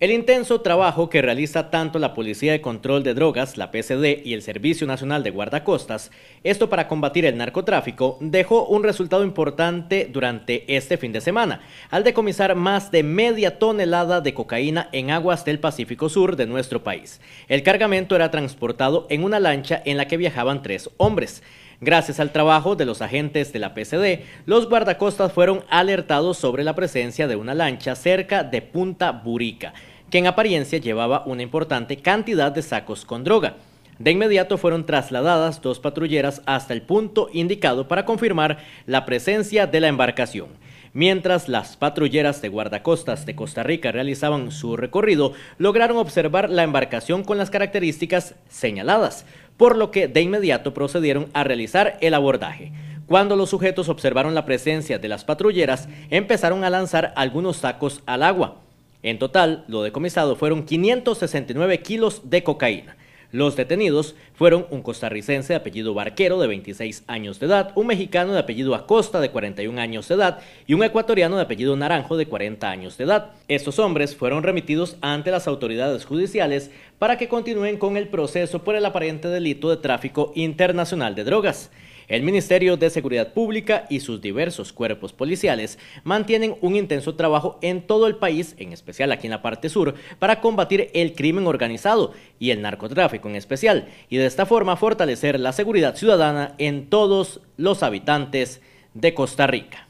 El intenso trabajo que realiza tanto la Policía de Control de Drogas, la PSD y el Servicio Nacional de Guardacostas, esto para combatir el narcotráfico, dejó un resultado importante durante este fin de semana, al decomisar más de media tonelada de cocaína en aguas del Pacífico Sur de nuestro país. El cargamento era transportado en una lancha en la que viajaban tres hombres. Gracias al trabajo de los agentes de la PCD, los guardacostas fueron alertados sobre la presencia de una lancha cerca de Punta Burica, que en apariencia llevaba una importante cantidad de sacos con droga. De inmediato fueron trasladadas dos patrulleras hasta el punto indicado para confirmar la presencia de la embarcación. Mientras las patrulleras de guardacostas de Costa Rica realizaban su recorrido, lograron observar la embarcación con las características señaladas, por lo que de inmediato procedieron a realizar el abordaje. Cuando los sujetos observaron la presencia de las patrulleras, empezaron a lanzar algunos sacos al agua. En total, lo decomisado fueron 569 kilos de cocaína. Los detenidos fueron un costarricense de apellido Barquero de 26 años de edad, un mexicano de apellido Acosta de 41 años de edad y un ecuatoriano de apellido Naranjo de 40 años de edad. Estos hombres fueron remitidos ante las autoridades judiciales para que continúen con el proceso por el aparente delito de tráfico internacional de drogas. El Ministerio de Seguridad Pública y sus diversos cuerpos policiales mantienen un intenso trabajo en todo el país, en especial aquí en la parte sur, para combatir el crimen organizado y el narcotráfico en especial, y de esta forma fortalecer la seguridad ciudadana en todos los habitantes de Costa Rica.